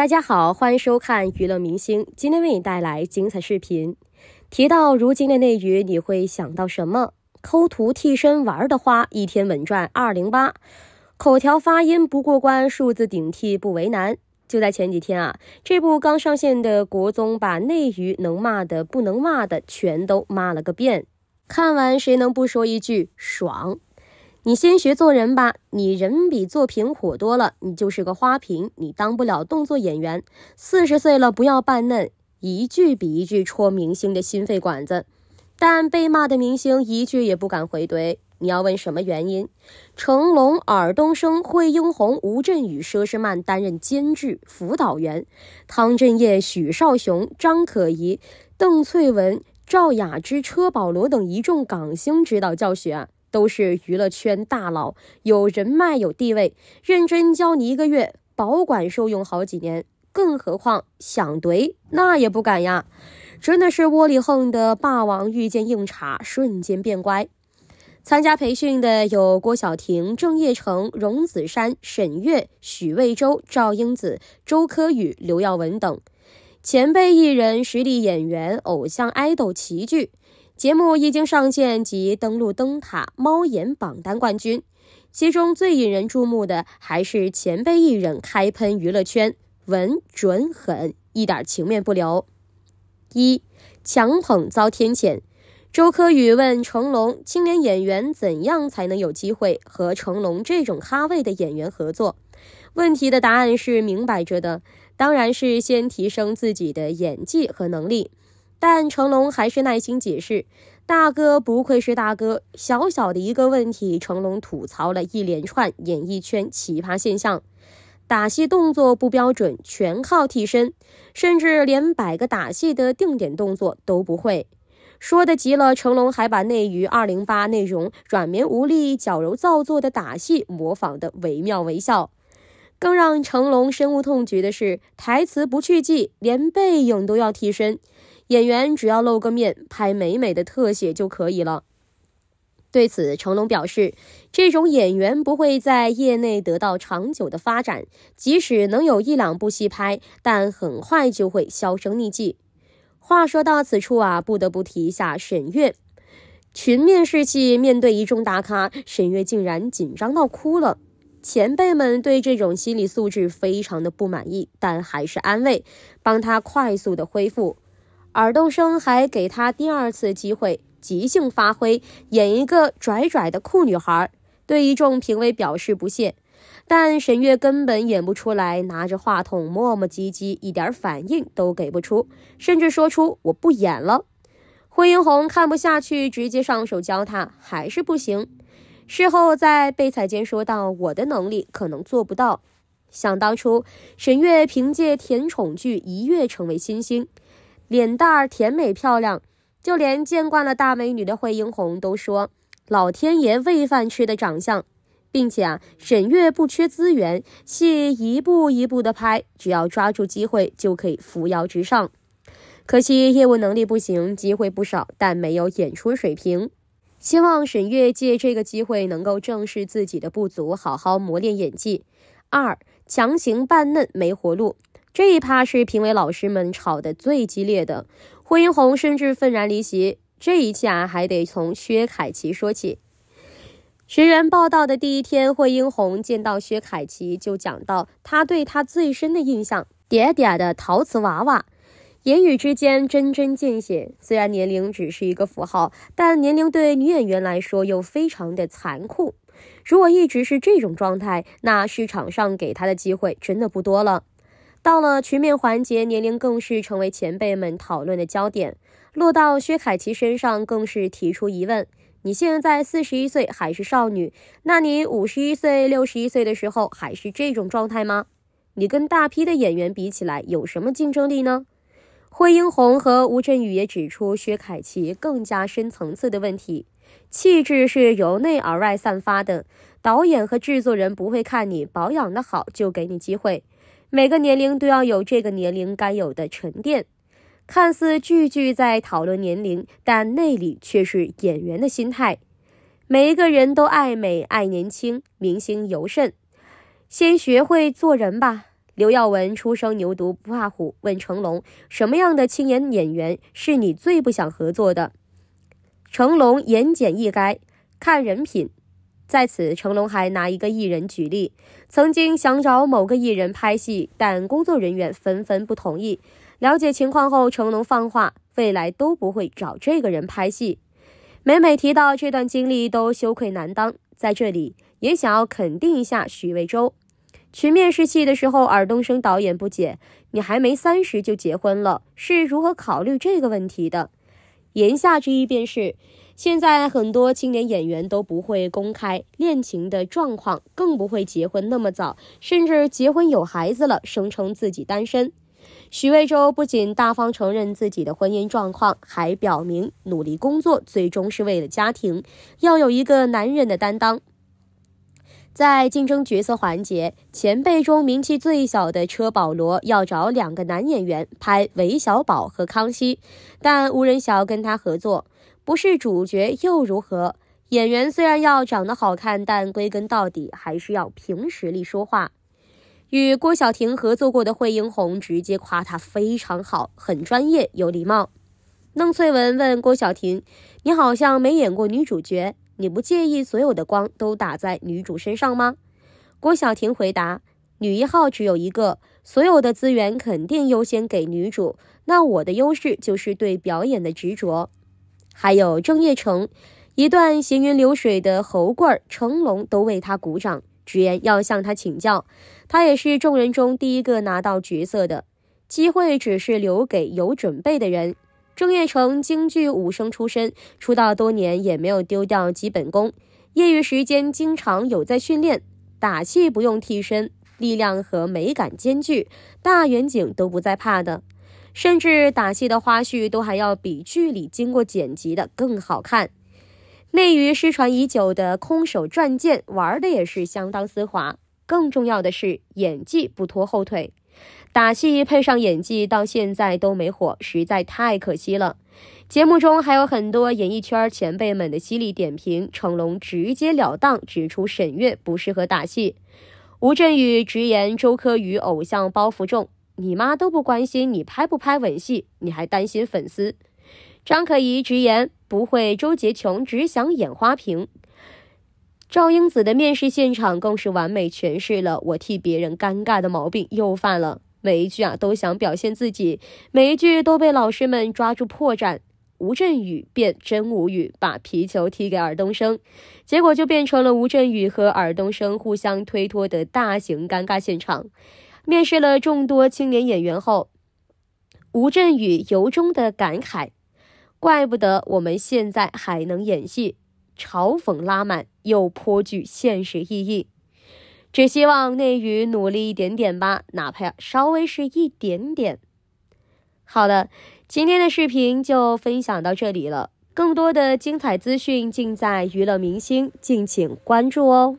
大家好，欢迎收看娱乐明星，今天为你带来精彩视频。提到如今的内娱，你会想到什么？抠图替身玩的花，一天稳赚二零八。口条发音不过关，数字顶替不为难。就在前几天啊，这部刚上线的国综把内娱能骂的不能骂的全都骂了个遍，看完谁能不说一句爽？你先学做人吧，你人比作品火多了，你就是个花瓶，你当不了动作演员。四十岁了，不要扮嫩，一句比一句戳明星的心肺管子，但被骂的明星一句也不敢回怼。你要问什么原因？成龙、尔冬升、惠英红、吴镇宇、佘诗曼担任监制、辅导员，汤镇业、许绍雄、张可颐、邓萃雯、赵雅芝、车保罗等一众港星指导教学。都是娱乐圈大佬，有人脉有地位，认真教你一个月，保管受用好几年。更何况想怼那也不敢呀，真的是窝里横的霸王遇见硬茬，瞬间变乖。参加培训的有郭晓婷、郑业成、荣梓杉、沈月、许魏洲、赵英子、周柯宇、刘耀文等前辈艺人、实力演员、偶像爱豆齐聚。节目一经上线即登陆灯塔、猫眼榜单冠军，其中最引人注目的还是前辈艺人开喷娱乐圈，稳准狠，一点情面不留。一强捧遭天谴，周柯宇问成龙：青年演员怎样才能有机会和成龙这种咖位的演员合作？问题的答案是明摆着的，当然是先提升自己的演技和能力。但成龙还是耐心解释：“大哥不愧是大哥，小小的一个问题。”成龙吐槽了一连串演艺圈奇葩现象：打戏动作不标准，全靠替身，甚至连摆个打戏的定点动作都不会。说的急了，成龙还把内娱二零八内容软绵无力、矫揉造作的打戏模仿的惟妙惟肖。更让成龙深恶痛绝的是，台词不去记，连背影都要替身。演员只要露个面，拍美美的特写就可以了。对此，成龙表示，这种演员不会在业内得到长久的发展，即使能有一两部戏拍，但很快就会销声匿迹。话说到此处啊，不得不提一下沈月。群面试戏面对一众大咖，沈月竟然紧张到哭了。前辈们对这种心理素质非常的不满意，但还是安慰，帮他快速的恢复。尔冬升还给她第二次机会，即兴发挥演一个拽拽的酷女孩，对一众评委表示不屑。但沈月根本演不出来，拿着话筒磨磨唧唧，一点反应都给不出，甚至说出“我不演了”。惠英红看不下去，直接上手教她，还是不行。事后在被采间说到：“我的能力可能做不到。”想当初，沈月凭借甜宠剧一跃成为新星。脸蛋儿甜美漂亮，就连见惯了大美女的惠英红都说：“老天爷喂饭吃的长相。”并且啊，沈月不缺资源，戏一步一步的拍，只要抓住机会就可以扶摇直上。可惜业务能力不行，机会不少，但没有演出水平。希望沈月借这个机会能够正视自己的不足，好好磨练演技。二，强行扮嫩没活路。这一趴是评委老师们吵得最激烈的，霍英红甚至愤然离席。这一啊还得从薛凯琪说起。学员报道的第一天，霍英红见到薛凯琪就讲到她对他最深的印象，嗲嗲的陶瓷娃娃，言语之间针针见血。虽然年龄只是一个符号，但年龄对女演员来说又非常的残酷。如果一直是这种状态，那市场上给她的机会真的不多了。到了群面环节，年龄更是成为前辈们讨论的焦点。落到薛凯琪身上，更是提出疑问：你现在四十一岁还是少女，那你五十一岁、六十一岁的时候还是这种状态吗？你跟大批的演员比起来，有什么竞争力呢？惠英红和吴镇宇也指出薛凯琪更加深层次的问题：气质是由内而外散发的，导演和制作人不会看你保养的好就给你机会。每个年龄都要有这个年龄该有的沉淀，看似句句在讨论年龄，但内里却是演员的心态。每一个人都爱美爱年轻，明星尤甚。先学会做人吧。刘耀文出生牛犊不怕虎，问成龙什么样的青年演员是你最不想合作的？成龙言简意赅，看人品。在此，成龙还拿一个艺人举例，曾经想找某个艺人拍戏，但工作人员纷纷不同意。了解情况后，成龙放话，未来都不会找这个人拍戏。每每提到这段经历，都羞愧难当。在这里，也想要肯定一下许魏洲。去面试戏的时候，尔冬升导演不解：“你还没三十就结婚了，是如何考虑这个问题的？”言下之意便是。现在很多青年演员都不会公开恋情的状况，更不会结婚那么早，甚至结婚有孩子了，声称自己单身。许魏洲不仅大方承认自己的婚姻状况，还表明努力工作最终是为了家庭，要有一个男人的担当。在竞争角色环节，前辈中名气最小的车保罗要找两个男演员拍韦小宝和康熙，但无人想要跟他合作。不是主角又如何？演员虽然要长得好看，但归根到底还是要凭实力说话。与郭晓婷合作过的惠英红直接夸她非常好，很专业，有礼貌。邓萃雯问郭晓婷：“你好像没演过女主角，你不介意所有的光都打在女主身上吗？”郭晓婷回答：“女一号只有一个，所有的资源肯定优先给女主。那我的优势就是对表演的执着。”还有郑业成，一段行云流水的侯棍成龙都为他鼓掌，直言要向他请教。他也是众人中第一个拿到角色的机会，只是留给有准备的人。郑业成京剧武生出身，出道多年也没有丢掉基本功，业余时间经常有在训练。打戏不用替身，力量和美感兼具，大远景都不在怕的。甚至打戏的花絮都还要比剧里经过剪辑的更好看，内娱失传已久的空手转剑玩的也是相当丝滑。更重要的是演技不拖后腿，打戏配上演技到现在都没火，实在太可惜了。节目中还有很多演艺圈前辈们的犀利点评，成龙直截了当指出沈月不适合打戏，吴镇宇直言周柯宇偶像包袱重。你妈都不关心你拍不拍吻戏，你还担心粉丝？张可颐直言不会，周杰琼只想演花瓶。赵英子的面试现场更是完美诠释了我替别人尴尬的毛病又犯了，每一句啊都想表现自己，每一句都被老师们抓住破绽。吴镇宇便真无语，把皮球踢给尔冬升，结果就变成了吴镇宇和尔冬升互相推脱的大型尴尬现场。面试了众多青年演员后，吴镇宇由衷的感慨：“怪不得我们现在还能演戏，嘲讽拉满又颇具现实意义。只希望内娱努力一点点吧，哪怕稍微是一点点。”好了，今天的视频就分享到这里了。更多的精彩资讯尽在《娱乐明星》，敬请关注哦。